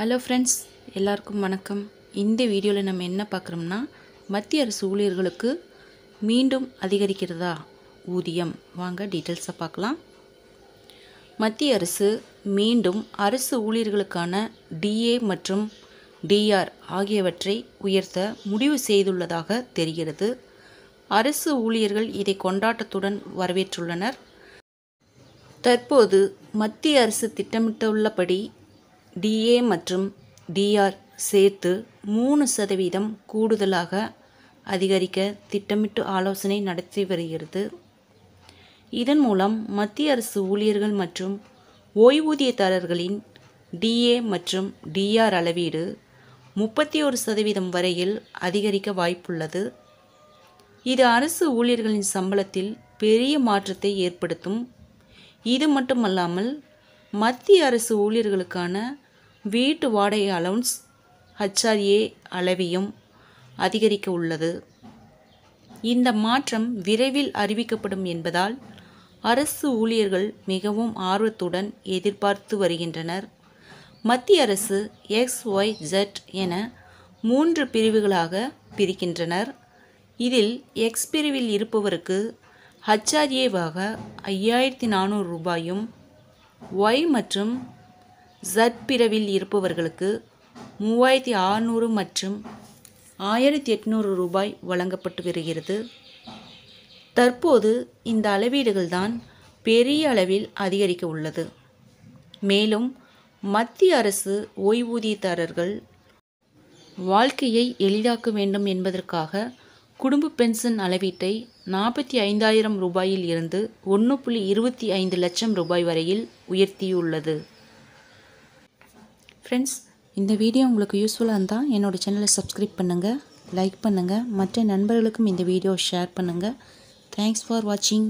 hello friends எல்லாருக்கும் வணக்கம் இந்த வீடியோவில் நம்ம என்ன பார்க்குறோம்னா மத்திய அரசு ஊழியர்களுக்கு மீண்டும் அதிகரிக்கிறதா ஊதியம் வாங்க டீட்டெயில்ஸை பார்க்கலாம் மத்திய அரசு மீண்டும் அரசு ஊழியர்களுக்கான டிஏ மற்றும் டிஆர் ஆகியவற்றை உயர்த்த முடிவு செய்துள்ளதாக தெரிகிறது அரசு ஊழியர்கள் இதை கொண்டாட்டத்துடன் வரவேற்றுள்ளனர் தற்போது மத்திய அரசு திட்டமிட்டுள்ளபடி டிஏ மற்றும் டிஆர் சேர்த்து மூணு சதவீதம் கூடுதலாக அதிகரிக்க திட்டமிட்டு ஆலோசனை நடத்தி வருகிறது இதன் மூலம் மத்திய அரசு ஊழியர்கள் மற்றும் ஓய்வூதியதாரர்களின் டிஏ மற்றும் டிஆர் அளவீடு முப்பத்தி ஒரு சதவீதம் வரையில் அதிகரிக்க வாய்ப்புள்ளது இது அரசு ஊழியர்களின் சம்பளத்தில் பெரிய மாற்றத்தை ஏற்படுத்தும் இது மட்டுமல்லாமல் மத்திய அரசு ஊழியர்களுக்கான வீட்டு வாடகை அலவுன்ஸ் ஹச்ஆர்ஏ அளவையும் அதிகரிக்க உள்ளது இந்த மாற்றம் விரைவில் அறிவிக்கப்படும் என்பதால் அரசு ஊழியர்கள் மிகவும் ஆர்வத்துடன் எதிர்பார்த்து வருகின்றனர் மத்திய அரசு எக்ஸ் ஒய் ஜெட் என மூன்று பிரிவுகளாக பிரிக்கின்றனர் இதில் எக்ஸ் பிரிவில் இருப்பவருக்கு ஹச்ஆர்ஏவாக ஐயாயிரத்தி நானூறு ரூபாயும் ஒய் மற்றும் பிறவில் இருப்பவர்களுக்கு மூவாயிரத்தி ஆறுநூறு மற்றும் ஆயிரத்தி எட்நூறு ரூபாய் வழங்கப்பட்டு வருகிறது தற்போது இந்த அளவீடுகள்தான் பெரிய அளவில் அதிகரிக்க உள்ளது மேலும் மத்திய அரசு ஓய்வூதியதாரர்கள் வாழ்க்கையை எளிதாக்க வேண்டும் என்பதற்காக குடும்ப பென்ஷன் அளவீட்டை நாற்பத்தி ஐந்தாயிரம் ரூபாயில் இருந்து ஒன்று புள்ளி இருபத்தி ஐந்து லட்சம் ரூபாய் வரையில் உயர்த்தியுள்ளது ஃப்ரெண்ட்ஸ் இந்த வீடியோ உங்களுக்கு யூஸ்ஃபுல்லாக இருந்தால் என்னோடய சேனலை சப்ஸ்கிரைப் பண்ணுங்கள் லைக் பண்ணுங்கள் மற்ற நண்பர்களுக்கும் இந்த வீடியோ ஷேர் பண்ணுங்கள் தேங்க்ஸ் ஃபார் வாட்சிங்